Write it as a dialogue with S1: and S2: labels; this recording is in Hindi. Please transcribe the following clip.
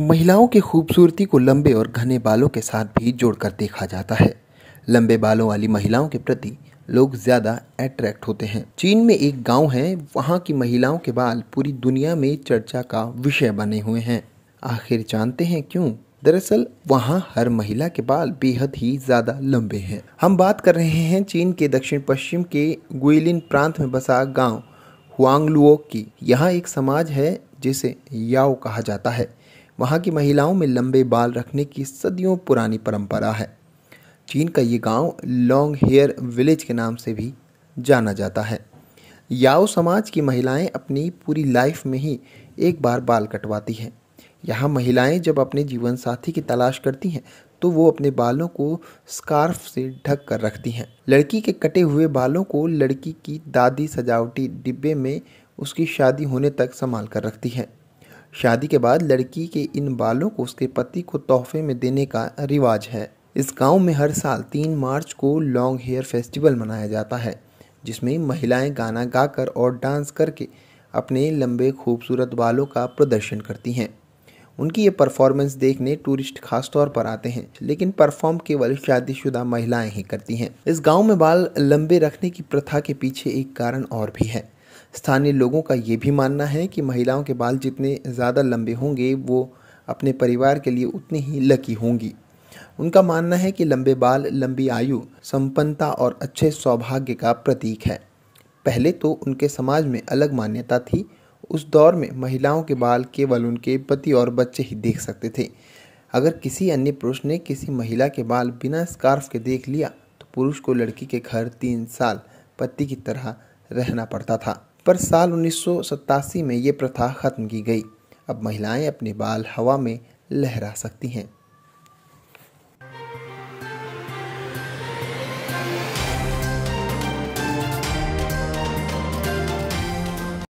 S1: महिलाओं की खूबसूरती को लंबे और घने बालों के साथ भी जोड़कर देखा जाता है लंबे बालों वाली महिलाओं के प्रति लोग ज़्यादा अट्रैक्ट होते हैं चीन में एक गांव है वहाँ की महिलाओं के बाल पूरी दुनिया में चर्चा का विषय बने हुए हैं आखिर जानते हैं क्यों दरअसल वहाँ हर महिला के बाल बेहद ही ज़्यादा लंबे हैं हम बात कर रहे हैं चीन के दक्षिण पश्चिम के गुइलिन प्रांत में बसा गाँव हुआंगलुओ की यहाँ एक समाज है जिसे याओ कहा जाता है वहाँ की महिलाओं में लंबे बाल रखने की सदियों पुरानी परंपरा है चीन का ये गांव लॉन्ग हेयर विलेज के नाम से भी जाना जाता है याओ समाज की महिलाएं अपनी पूरी लाइफ में ही एक बार बाल कटवाती हैं यहाँ महिलाएं जब अपने जीवन साथी की तलाश करती हैं तो वो अपने बालों को स्कार्फ से ढक कर रखती हैं लड़की के कटे हुए बालों को लड़की की दादी सजावटी डिब्बे में उसकी शादी होने तक संभाल कर रखती हैं शादी के बाद लड़की के इन बालों को उसके पति को तोहफे में देने का रिवाज है इस गांव में हर साल तीन मार्च को लॉन्ग हेयर फेस्टिवल मनाया जाता है जिसमें महिलाएं गाना गाकर और डांस करके अपने लंबे खूबसूरत बालों का प्रदर्शन करती हैं उनकी ये परफॉर्मेंस देखने टूरिस्ट खास तौर पर आते हैं लेकिन परफॉर्म केवल शादीशुदा महिलाएं ही करती हैं इस गांव में बाल लंबे रखने की प्रथा के पीछे एक कारण और भी है स्थानीय लोगों का ये भी मानना है कि महिलाओं के बाल जितने ज़्यादा लंबे होंगे वो अपने परिवार के लिए उतनी ही लकी होंगी उनका मानना है कि लंबे बाल लंबी आयु संपन्नता और अच्छे सौभाग्य का प्रतीक है पहले तो उनके समाज में अलग मान्यता थी उस दौर में महिलाओं के बाल केवल उनके पति और बच्चे ही देख सकते थे अगर किसी अन्य पुरुष ने किसी महिला के बाल बिना स्कार्फ के देख लिया तो पुरुष को लड़की के घर तीन साल पति की तरह रहना पड़ता था पर साल उन्नीस में ये प्रथा ख़त्म की गई अब महिलाएं अपने बाल हवा में लहरा सकती हैं